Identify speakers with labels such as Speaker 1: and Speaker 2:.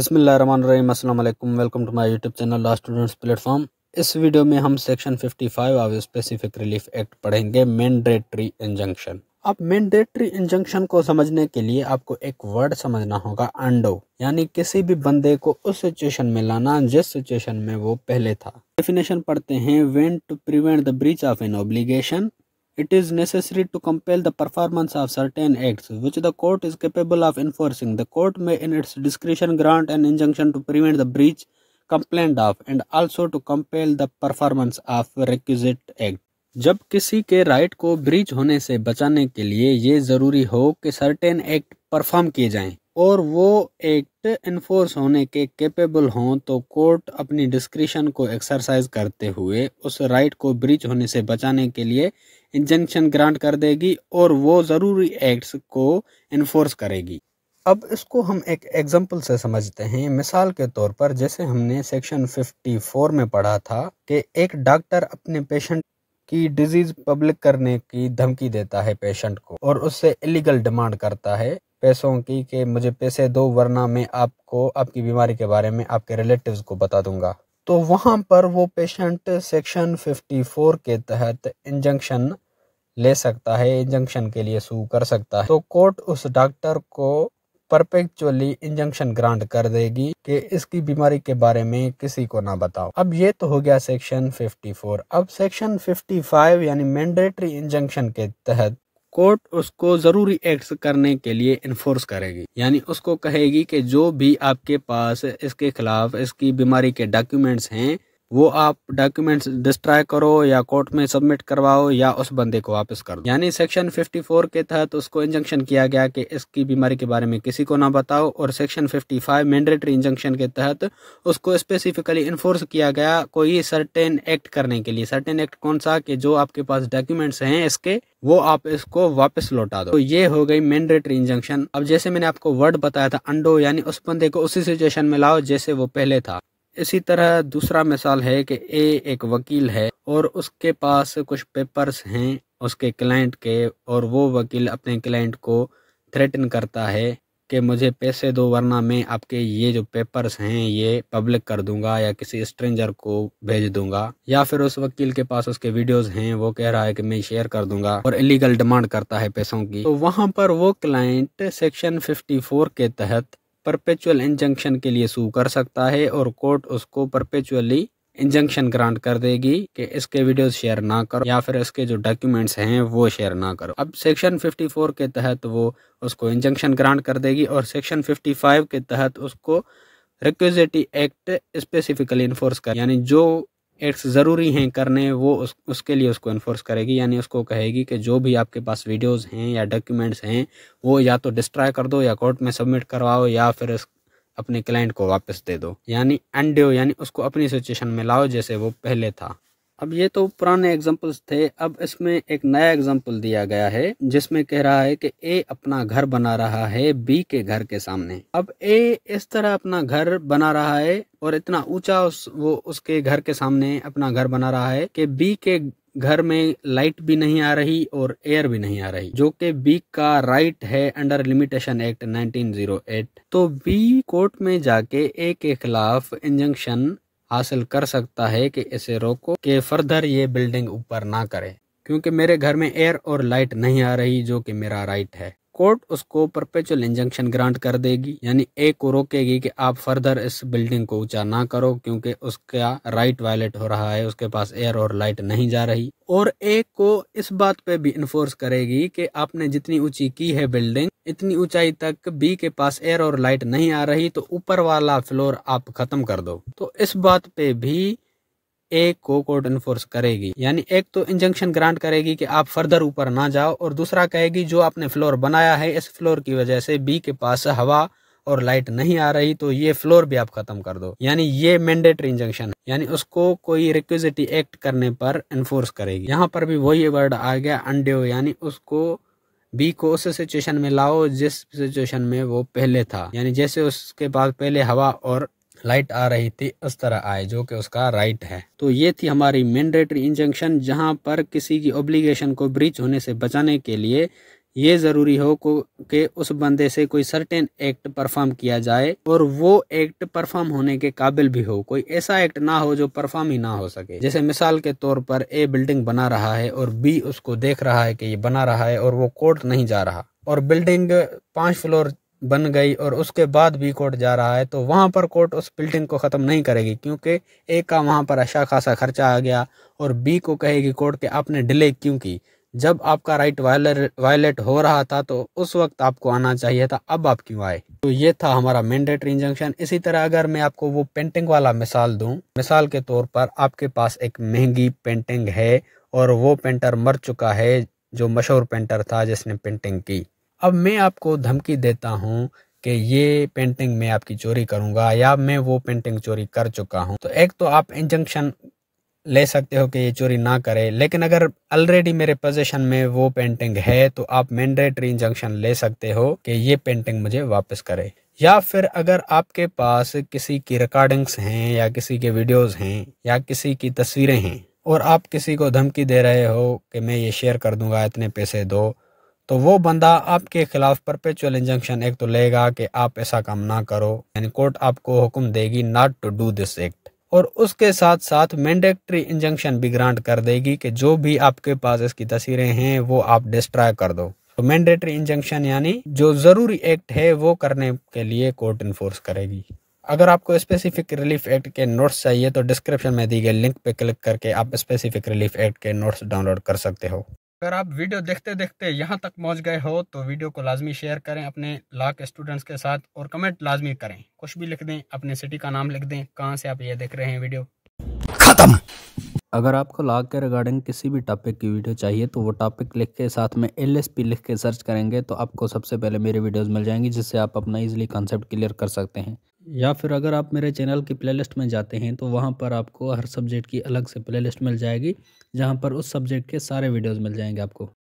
Speaker 1: अस्सलाम वालेकुम welcome to my YouTube channel law students platform इस वीडियो में हम section 55 of specific relief act पढ़ेंगे मैंडेटरी इंजंक्शन अब मैंडेटरी इंजंक्शन को समझने के लिए आपको एक वर्ड समझना होगा अंडो यानी किसी भी बंदे को उस सिचुएशन में लाना जिस सिचुएशन में वो पहले था डेफिनेशन पढ़ते हैं when to prevent the breach of an obligation it is necessary to compel the performance of certain acts which the court is capable of enforcing. The court may in its discretion grant an injunction to prevent the breach complained of and also to compel the performance of requisite act. जब किसी के right को breach होने से बचाने के लिए ये ज़रूरी हो कि सर्टेन एक्ट परफॉर्म किए जाएं और वो एक्ट इन्फोर्स होने के कैपेबल हों तो कोर्ट अपनी डिस्क्रिशन को एक्सरसाइज करते हुए उस राइट को ब्रीच होने से बचाने के लिए इंजंक्शन ग्रांट कर देगी और वो ज़रूरी एक्ट्स को इन्फोर्स करेगी अब इसको हम एक एग्जांपल से समझते हैं मिसाल के तौर पर जैसे हमने सेक्शन 54 में पढ़ा था कि एक डॉक्टर अपने पेशेंट की डिजीज पब्लिक करने की धमकी देता है पेशेंट को और उससे इलीगल डिमांड करता है पैसों की कि मुझे पैसे दो वरना मैं आपको आपकी बीमारी के बारे में आपके रिलेटिव को बता दूंगा तो वहाँ पर वो पेशेंट सेक्शन 54 के तहत इंजंक्शन ले सकता है इंजंक्शन के लिए सू कर सकता है तो कोर्ट उस डॉक्टर को परपेक्चुअली इंजंक्शन ग्रांट कर देगी कि इसकी बीमारी के बारे में किसी को ना बताओ अब ये तो हो गया सेक्शन 54 अब सेक्शन 55 यानी मैंडेटरी इंजंक्शन के तहत कोर्ट उसको जरूरी एक्ट करने के लिए इन्फोर्स करेगी यानी उसको कहेगी कि जो भी आपके पास इसके खिलाफ इसकी बीमारी के डॉक्यूमेंट्स हैं वो आप डॉक्यूमेंट्स डिस्ट्रॉय करो या कोर्ट में सबमिट करवाओ या उस बंदे को वापस कर दो यानी सेक्शन 54 के तहत उसको इंजंक्शन किया गया कि इसकी बीमारी के बारे में किसी को ना बताओ और सेक्शन 55 मैंडेटरी इंजंक्शन के तहत उसको स्पेसिफिकली इन्फोर्स किया गया कोई सर्टेन एक्ट करने के लिए सर्टेन एक्ट कौन सा कि जो आपके पास डॉक्यूमेंट्स हैं इसके वो आप इसको वापस लौटा दो तो ये हो गई मैंडेटरी इंजंक्शन अब जैसे मैंने आपको वर्ड बताया था अंडो यानी उस बंदे को उसी सिचुएशन में लाओ जैसे वो पहले था इसी तरह दूसरा मिसाल है कि ए एक वकील है और उसके पास कुछ पेपर्स हैं उसके क्लाइंट के और वो वकील अपने क्लाइंट को थ्रेटन करता है कि मुझे पैसे दो वरना मैं आपके ये जो पेपर्स हैं ये पब्लिक कर दूंगा या किसी स्ट्रेंजर को भेज दूंगा या फिर उस वकील के पास उसके वीडियोस हैं वो कह रहा है कि मैं शेयर कर दूंगा और इलीगल डिमांड करता है पैसों की तो वहां पर वो क्लाइंट सेक्शन 54 के तहत परपेचुअल इंजंक्शन के लिए सू कर सकता है और कोर्ट उसको परपेचुअली इंजंक्शन ग्रांट कर देगी कि इसके वीडियो शेयर ना करो या फिर इसके जो डॉक्यूमेंट्स हैं वो शेयर ना करो अब सेक्शन 54 के तहत वो उसको इंजंक्शन ग्रांट कर देगी और सेक्शन 55 के तहत उसको रिक्विजिटी एक्ट स्पेसिफिकली इन्फोर्स कर यानी जो एक्ट्स ज़रूरी हैं करने वो उस, उसके लिए उसको इन्फोर्स करेगी यानी उसको कहेगी कि जो भी आपके पास वीडियोस हैं या डॉक्यूमेंट्स हैं वो या तो डिस्ट्रॉय कर दो या कोर्ट में सबमिट करवाओ या फिर अपने क्लाइंट को वापस दे दो यानी एंड यानी उसको अपनी सिचुएशन में लाओ जैसे वो पहले था अब ये तो पुराने एग्जाम्पल्स थे अब इसमें एक नया एग्जाम्पल दिया गया है जिसमें कह रहा है कि ए अपना घर बना रहा है बी के घर के सामने अब ए इस तरह अपना घर बना रहा है और इतना ऊंचा उस, वो उसके घर के सामने अपना घर बना रहा है कि बी के घर में लाइट भी नहीं आ रही और एयर भी नहीं आ रही जो कि बी का राइट है अंडर लिमिटेशन एक्ट 1908 तो बी कोर्ट में जाके ए के खिलाफ इंजंक्शन हासिल कर सकता है कि इसे रोको कि फर्दर ये बिल्डिंग ऊपर ना करे क्योंकि मेरे घर में एयर और लाइट नहीं आ रही जो कि मेरा राइट है कोर्ट उसको परपेचुअल इंजंक्शन ग्रांट कर देगी यानी ए को रोकेगी कि आप फर्दर इस बिल्डिंग को ऊंचा ना करो क्योंकि उसका राइट वायलेट हो रहा है उसके पास एयर और लाइट नहीं जा रही और ए को इस बात पे भी इन्फोर्स करेगी कि आपने जितनी ऊंची की है बिल्डिंग इतनी ऊंचाई तक बी के पास एयर और लाइट नहीं आ रही तो ऊपर वाला फ्लोर आप खत्म कर दो तो इस बात पे भी एक को कोर्ट इन्फोर्स करेगी यानी एक तो इंजंक्शन ग्रांट करेगी कि आप फर्दर ऊपर ना जाओ और दूसरा कहेगी जो आपने फ्लोर बनाया है इस फ्लोर की वजह से बी के पास हवा और लाइट नहीं आ रही तो ये फ्लोर भी आप खत्म कर दो यानी ये मैंडेटरी इंजंक्शन है यानी उसको कोई रिक्विजिटी एक्ट करने पर इन्फोर्स करेगी यहाँ पर भी वही वर्ड आ गया अंडे यानी उसको बी को उस सिचुएशन में लाओ जिस सिचुएशन में वो पहले था यानी जैसे उसके पास पहले हवा और लाइट आ रही थी उस तरह आए जो कि उसका राइट है तो ये थी हमारी मैंडेटरी इंजंक्शन जहाँ पर किसी की ओब्लिगेशन को ब्रीच होने से बचाने के लिए ये ज़रूरी हो को कि उस बंदे से कोई सर्टेन एक्ट परफॉर्म किया जाए और वो एक्ट परफॉर्म होने के काबिल भी हो कोई ऐसा एक्ट ना हो जो परफॉर्म ही ना हो सके जैसे मिसाल के तौर पर ए बिल्डिंग बना रहा है और बी उसको देख रहा है कि ये बना रहा है और वो कोर्ट नहीं जा रहा और बिल्डिंग पाँच फ्लोर बन गई और उसके बाद भी कोर्ट जा रहा है तो वहाँ पर कोर्ट उस बिल्डिंग को ख़त्म नहीं करेगी क्योंकि ए का वहाँ पर अच्छा खासा खर्चा आ गया और बी को कहेगी कोर्ट के आपने डिले क्यों की जब आपका राइट वायलेट हो रहा था तो उस वक्त आपको आना चाहिए था अब आप क्यों आए तो ये था हमारा मैंडेटरी इंजंक्शन इसी तरह अगर मैं आपको वो पेंटिंग वाला मिसाल दूँ मिसाल के तौर पर आपके पास एक महंगी पेंटिंग है और वो पेंटर मर चुका है जो मशहूर पेंटर था जिसने पेंटिंग की अब मैं आपको धमकी देता हूँ कि ये पेंटिंग मैं आपकी चोरी करूँगा या मैं वो पेंटिंग चोरी कर चुका हूँ तो एक तो आप इंजंक्शन ले सकते हो कि ये चोरी ना करे लेकिन अगर ऑलरेडी मेरे पोजेशन में वो पेंटिंग है तो आप मैंडेटरी इंजंक्शन ले सकते हो कि ये पेंटिंग मुझे वापस करे या फिर अगर आपके पास किसी की रिकॉर्डिंग्स हैं या किसी के वीडियोस हैं या किसी की तस्वीरें हैं और आप किसी को धमकी दे रहे हो कि मैं ये शेयर कर दूंगा इतने पैसे दो तो वो बंदा आपके खिलाफ परपेचुअल इंजंक्शन एक तो लेगा कि आप ऐसा काम ना करो यानी कोर्ट आपको हुक्म देगी not to do this act और उसके साथ साथ मैंडेटरी इंजंक्शन भी ग्रांट कर देगी कि जो भी आपके पास इसकी तस्वीरें हैं वो आप डिस्ट्रॉय कर दो तो मैंडेटरी इंजंक्शन यानी जो जरूरी एक्ट है वो करने के लिए कोर्ट इन्फोर्स करेगी अगर आपको स्पेसिफिक रिलीफ एक्ट के नोट्स चाहिए तो डिस्क्रिप्शन में दी गई लिंक पे क्लिक करके आप स्पेसिफिक रिलीफ एक्ट के नोट्स डाउनलोड कर सकते हो अगर आप वीडियो देखते देखते यहाँ तक पहुँच गए हो तो वीडियो को लाजमी शेयर करें अपने लाख स्टूडेंट्स के साथ और कमेंट लाजमी करें कुछ भी लिख दें अपने सिटी का नाम लिख दें कहाँ से आप ये देख रहे हैं वीडियो ख़त्म अगर आपको लाग के रिगार्डिंग किसी भी टॉपिक की वीडियो चाहिए तो वो टॉपिक लिख के साथ में एल एस पी लिख के सर्च करेंगे तो आपको सबसे पहले मेरी वीडियोस मिल जाएंगी जिससे आप अपना इजीली कॉन्सेप्ट क्लियर कर सकते हैं या फिर अगर आप मेरे चैनल की प्लेलिस्ट में जाते हैं तो वहाँ पर आपको हर सब्जेक्ट की अलग से प्लेलिस्ट मिल जाएगी जहाँ पर उस सब्जेक्ट के सारे वीडियोस मिल जाएंगे आपको